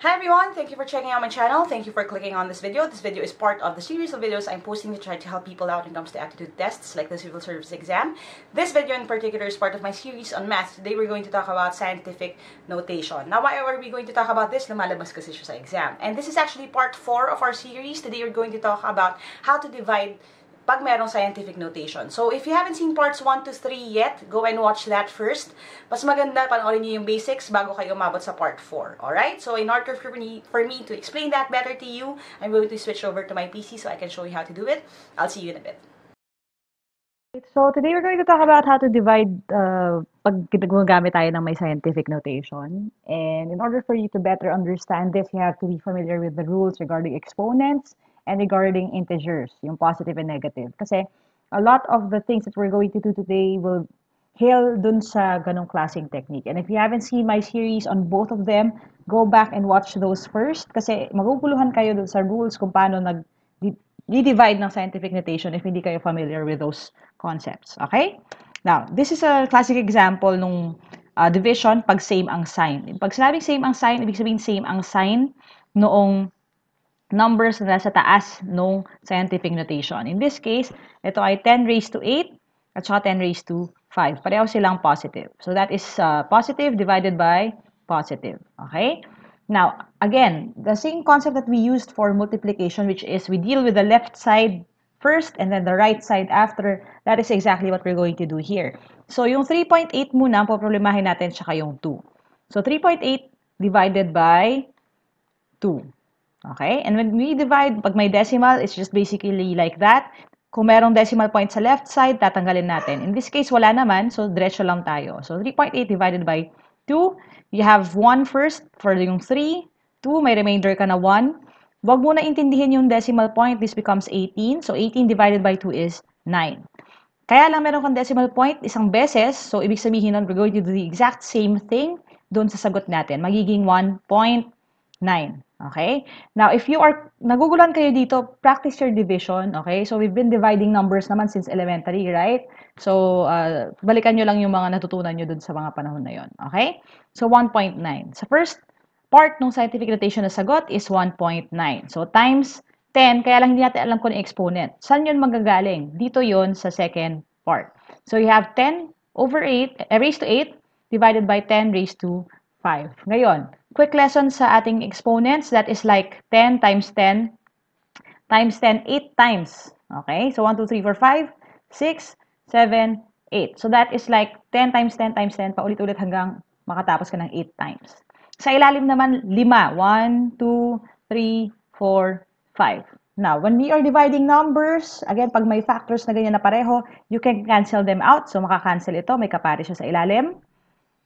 Hi everyone! Thank you for checking out my channel. Thank you for clicking on this video. This video is part of the series of videos I'm posting to try to help people out when it comes to aptitude tests like the civil service exam. This video in particular is part of my series on math. Today we're going to talk about scientific notation. Now why are we going to talk about this? Lumalabas kasi siya sa exam. And this is actually part 4 of our series. Today we're going to talk about how to divide pag merong scientific notation. So, if you haven't seen parts 1 to 3 yet, go and watch that first. Mas maganda panoorin niyo yung basics bago kayo umabot sa part 4. Alright? So, in order for me, for me to explain that better to you, I'm going to switch over to my PC so I can show you how to do it. I'll see you in a bit. So, today we're going to talk about how to divide uh, pag gumagamit tayo ng may scientific notation. And in order for you to better understand this, you have to be familiar with the rules regarding exponents, and regarding integers, yung positive and negative. Kasi a lot of the things that we're going to do today will hail dun sa ganong klaseng technique. And if you haven't seen my series on both of them, go back and watch those first kasi maguguluhan kayo dun sa rules kung paano nag divide ng scientific notation if hindi kayo familiar with those concepts. Okay? Now, this is a classic example nung uh, division pag same ang sign. Pag sinabing same ang sign, ibig sabihin same ang sign noong numbers na sa taas ng scientific notation. In this case, ito ay 10 raised to 8 at saka 10 raised to 5. Pareho silang positive. So that is uh, positive divided by positive. Okay? Now, again, the same concept that we used for multiplication, which is we deal with the left side first and then the right side after, that is exactly what we're going to do here. So yung 3.8 muna, poproblemahin natin siya kayong 2. So 3.8 divided by 2. Okay? And when we divide, pag may decimal, it's just basically like that. Kung merong decimal point sa left side, tatanggalin natin. In this case, wala naman, so diretso lang tayo. So 3.8 divided by 2, you have 1 first for yung 3, 2, may remainder ka na 1. Huwag mo na intindihin yung decimal point, this becomes 18. So 18 divided by 2 is 9. Kaya lang meron kang decimal point isang beses, so ibig sabihin nun, we're going to do the exact same thing doon sa sagot natin. Magiging 1.9. Okay? Now, if you are, nagugulan kayo dito, practice your division. Okay? So, we've been dividing numbers naman since elementary, right? So, uh, balikan nyo lang yung mga natutunan nyo dun sa mga panahon na yon. Okay? So, 1.9. Sa so, first part ng scientific notation na sagot is 1.9. So, times 10, kaya lang hindi natin alam kung exponent. Saan yun magagaling? Dito yon sa second part. So, you have 10 over 8, eh, raised to 8 divided by 10 raised to 5. Ngayon, quick lesson sa ating exponents, that is like 10 times 10 times 10 8 times. Okay? So 1, 2, 3, 4, 5, 6, 7, 8. So that is like 10 times 10 times 10 paulit-ulit hanggang makatapos ka ng 8 times. Sa ilalim naman, 5. 1, 2, 3, 4, 5. Now, when we are dividing numbers, again, pag may factors na ganyan na pareho, you can cancel them out. So, makakancel ito. May kapare siya sa ilalim.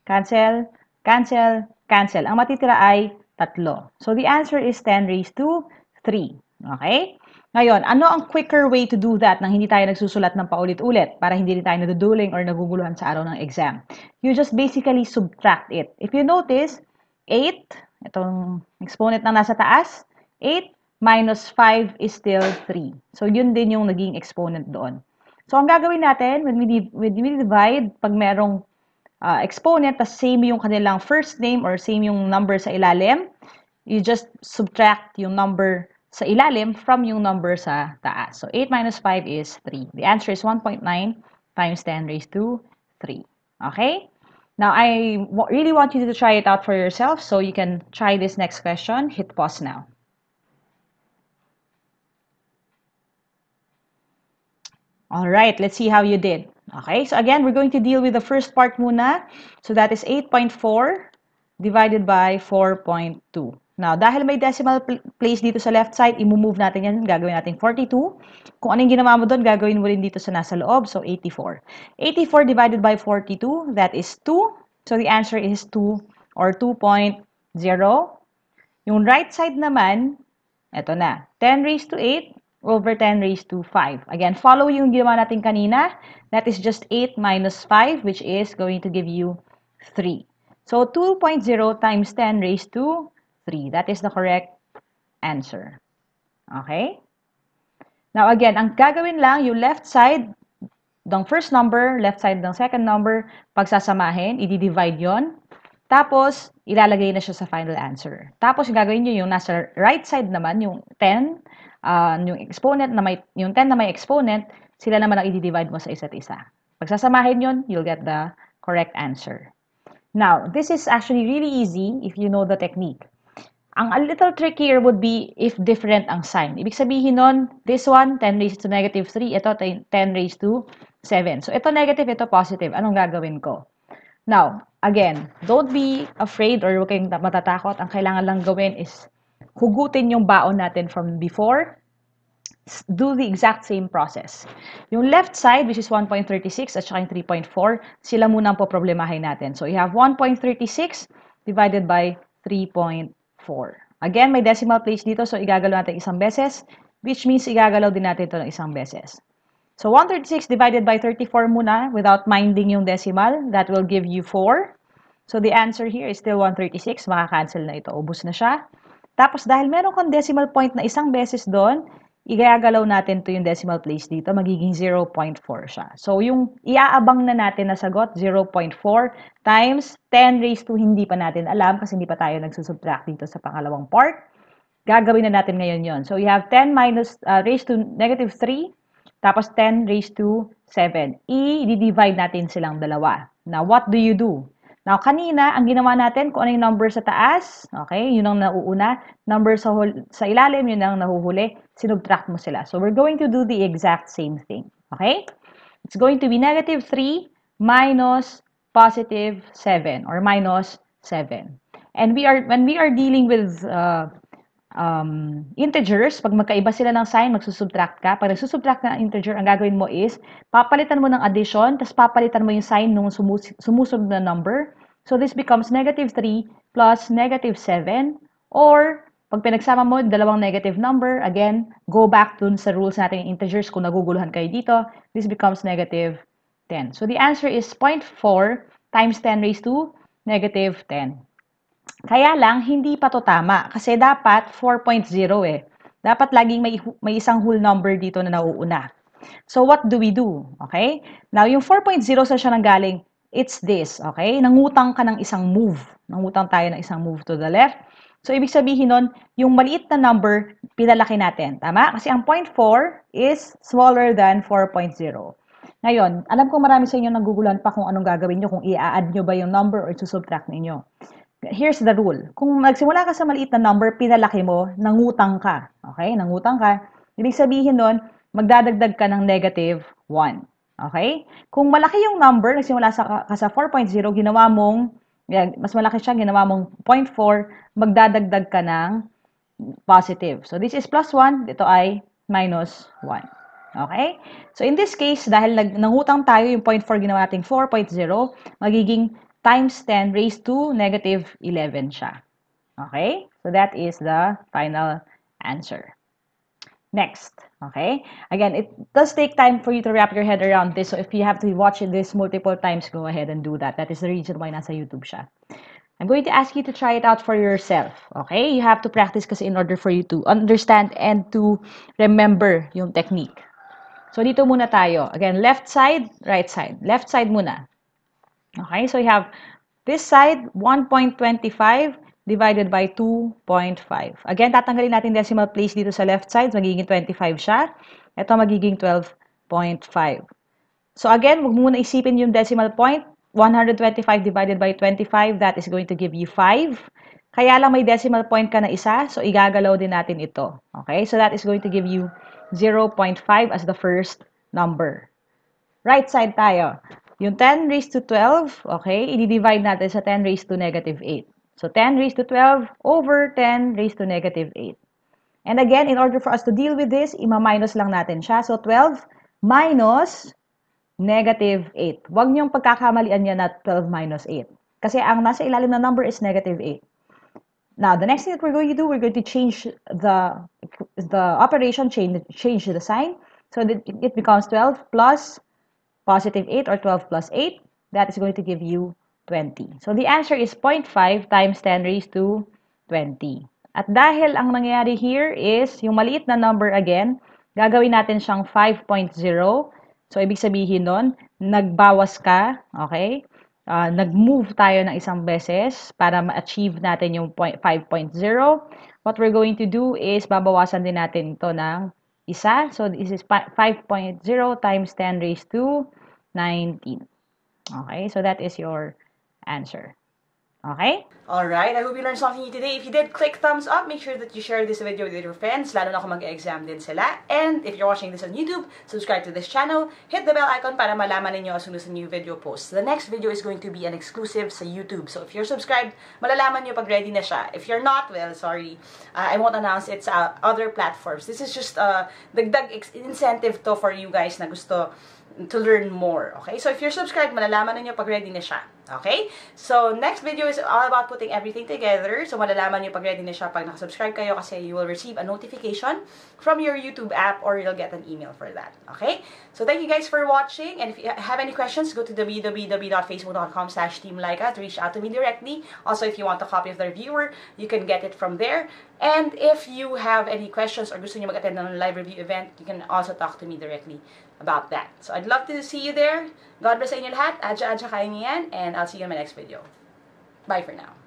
Cancel, cancel, cancel. Ang matitira ay tatlo. So, the answer is 10 raised to 3. Okay? Ngayon, ano ang quicker way to do that nang hindi tayo nagsusulat ng paulit-ulit para hindi rin tayo naduduling or naguguluhan sa araw ng exam? You just basically subtract it. If you notice, 8, itong exponent na nasa taas, 8 minus 5 is still 3. So, yun din yung naging exponent doon. So, ang gagawin natin, when we, when we divide, pag merong uh, exponent, tas same yung kanilang first name or same yung number sa ilalim, you just subtract yung number sa ilalim from yung number sa taas. So, 8 minus 5 is 3. The answer is 1.9 times 10 raised to 3. Okay? Now, I really want you to try it out for yourself, so you can try this next question. Hit pause now. All right, let's see how you did. Okay, so again, we're going to deal with the first part muna. So that is 8.4 divided by 4.2. Now, dahil may decimal place dito sa left side, imu-move natin yan. Gagawin natin 42. Kung ano yung ginawa mo doon, gagawin mo rin dito sa nasa loob. So, 84. 84 divided by 42, that is 2. So, the answer is 2 or 2.0. Yung right side naman, eto na. 10 raised to 8 over 10 raised to 5. Again, follow yung ginawa natin kanina. That is just 8 minus 5, which is going to give you 3. So 2.0 times 10 raised to 3. That is the correct answer. Okay? Now again, ang gagawin lang, yung left side ng first number, left side ng second number, pagsasamahin, i-divide yon. Tapos, ilalagay na siya sa final answer. Tapos, gagawin nyo yung nasa right side naman, yung 10, uh, yung exponent na may, yung 10 na may exponent, sila naman ang i-divide mo sa isa't isa. Pagsasamahin yun, you'll get the correct answer. Now, this is actually really easy if you know the technique. Ang a little trickier would be if different ang sign. Ibig sabihin nun, this one, 10 raised to negative 3, ito 10 raised to 7. So, ito negative, ito positive. Anong gagawin ko? Now, again, don't be afraid or huwag kayong matatakot. Ang kailangan lang gawin is hugutin yung baon natin from before, do the exact same process. Yung left side, which is 1.36 at saka 3.4, sila muna ang poproblemahin natin. So, you have 1.36 divided by 3.4. Again, may decimal place dito, so igagalaw natin isang beses, which means igagalaw din natin ito ng isang beses. So, 136 divided by 34 muna without minding yung decimal. That will give you 4. So, the answer here is still 136. Makakancel na ito. Ubus na siya. Tapos dahil meron kang decimal point na isang beses doon, igagalaw natin to yung decimal place dito, magiging 0.4 siya. So, yung iaabang na natin na sagot, 0.4 times 10 raised to hindi pa natin alam kasi hindi pa tayo nagsusubtract dito sa pangalawang part. Gagawin na natin ngayon yon. So, you have 10 minus uh, raised to negative 3, tapos 10 raised to 7. I-divide natin silang dalawa. Now, what do you do? Now, kanina, ang ginawa natin, kung ano yung number sa taas, okay, yun ang nauuna. Number sa, sa ilalim, yun ang nahuhuli. Sinubtract mo sila. So, we're going to do the exact same thing. Okay? It's going to be negative 3 minus positive 7 or minus 7. And we are, when we are dealing with uh, um, integers, pag magkaiba sila ng sign, magsusubtract ka. Pag nagsusubtract ka ng integer, ang gagawin mo is, papalitan mo ng addition, tapos papalitan mo yung sign ng sumus sumusunod na number. So, this becomes negative 3 plus negative 7. Or, pag pinagsama mo dalawang negative number, again, go back dun sa rules natin yung integers. Kung naguguluhan kayo dito, this becomes negative 10. So, the answer is 0.4 times 10 raised to negative 10. Kaya lang, hindi pa to tama. Kasi dapat 4.0 eh. Dapat laging may, may isang whole number dito na nauuna. So, what do we do? Okay? Now, yung 4.0 sa siya nanggaling, it's this. Okay? Nangutang ka ng isang move. Nangutang tayo ng isang move to the left. So, ibig sabihin nun, yung maliit na number, pinalaki natin. Tama? Kasi ang 0.4 is smaller than 4.0. Ngayon, alam ko marami sa inyo nagugulan pa kung anong gagawin nyo, kung i-add nyo ba yung number or susubtract ninyo here's the rule. Kung magsimula ka sa maliit na number, pinalaki mo, nangutang ka. Okay? Nangutang ka. Ibig sabihin nun, magdadagdag ka ng negative 1. Okay? Kung malaki yung number, nagsimula sa, ka sa 4.0, ginawa mong, mas malaki siya, ginawa mong 0.4, magdadagdag ka ng positive. So, this is plus 1, dito ay minus 1. Okay? So, in this case, dahil nangutang tayo, yung 0.4 ginawa nating 4.0, magiging times 10 raised to negative 11 siya. Okay? So that is the final answer. Next, okay? Again, it does take time for you to wrap your head around this. So if you have to watch this multiple times, go ahead and do that. That is the reason why nasa YouTube siya. I'm going to ask you to try it out for yourself. Okay? You have to practice kasi in order for you to understand and to remember yung technique. So, dito muna tayo. Again, left side, right side. Left side muna. Okay, so you have this side, 1.25 divided by 2.5. Again, tatanggalin natin decimal place dito sa left side. Magiging 25 siya. Ito magiging 12.5. So again, huwag muna isipin yung decimal point. 125 divided by 25, that is going to give you 5. Kaya lang may decimal point ka na isa, so igagalaw din natin ito. Okay, so that is going to give you 0.5 as the first number. Right side tayo. Yung 10 raised to 12, okay, i-divide natin sa 10 raised to negative 8. So 10 raised to 12 over 10 raised to negative 8. And again, in order for us to deal with this, ima-minus lang natin siya. So 12 minus negative 8. Huwag niyong pagkakamalian yan na 12 minus 8. Kasi ang nasa ilalim na number is negative 8. Now, the next thing that we're going to do, we're going to change the the operation, change, change the sign. So that it becomes 12 plus positive 8 or 12 plus 8, that is going to give you 20. So, the answer is 0.5 times 10 raised to 20. At dahil ang nangyayari here is yung maliit na number again, gagawin natin siyang 5.0. So, ibig sabihin nun, nagbawas ka, okay? Uh, nag-move tayo ng isang beses para ma-achieve natin yung 5.0. What we're going to do is babawasan din natin ito ng isa. So, this is 5.0 times 10 raised to 19. Okay, so that is your answer. Okay? Alright, I hope you learned something new today. If you did, click thumbs up. Make sure that you share this video with your friends, lalo na kung mag-exam din sila. And if you're watching this on YouTube, subscribe to this channel. Hit the bell icon para malaman ninyo as soon as a new video posts. The next video is going to be an exclusive sa YouTube. So if you're subscribed, malalaman nyo pag ready na siya. If you're not, well, sorry. Uh, I won't announce it sa other platforms. This is just a uh, dagdag incentive to for you guys na gusto to learn more. Okay? So, if you're subscribed, malalaman niyo pag ready na siya. Okay? So, next video is all about putting everything together. So, malalaman niyo pag ready na siya pag naka-subscribe kayo kasi you will receive a notification from your YouTube app or you'll get an email for that. Okay? So, thank you guys for watching. And if you have any questions, go to www.facebook.com slash teamlika to reach out to me directly. Also, if you want a copy of the reviewer, you can get it from there. And if you have any questions or gusto niyo mag-attend ng live review event, you can also talk to me directly about that. So I'd love to see you there. God bless sa inyo lahat. adja adya kayo niyan. And I'll see you in my next video. Bye for now.